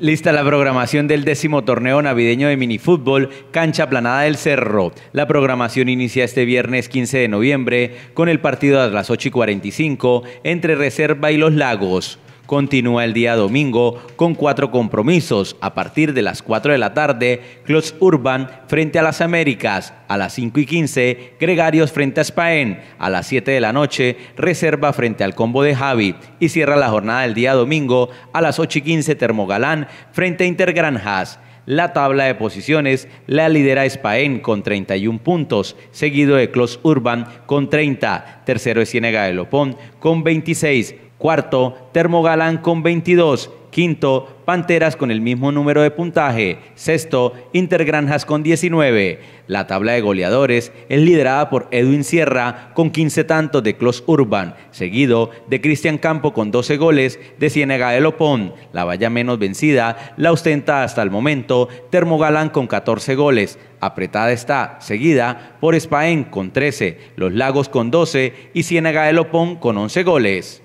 Lista la programación del décimo torneo navideño de minifútbol Cancha Planada del Cerro. La programación inicia este viernes 15 de noviembre con el partido a las 8 y 45 entre Reserva y Los Lagos continúa el día domingo con cuatro compromisos a partir de las 4 de la tarde, Clubs Urban frente a las Américas, a las 5 y 15, Gregarios frente a Spaen, a las 7 de la noche, Reserva frente al combo de Javi y cierra la jornada del día domingo a las 8 y 15, Termogalán frente a Intergranjas. La tabla de posiciones la lidera Spaen con 31 puntos, seguido de Clos Urban con 30, tercero es Cienega de Lopón con 26, Cuarto, Termogalán con 22. Quinto, Panteras con el mismo número de puntaje. Sexto, Intergranjas con 19. La tabla de goleadores es liderada por Edwin Sierra con 15 tantos de Clos Urban, seguido de Cristian Campo con 12 goles de Ciénaga de Lopón. La valla menos vencida la ostenta hasta el momento Termogalán con 14 goles. Apretada está, seguida por Spaen con 13, Los Lagos con 12 y Ciénaga de Lopón con 11 goles.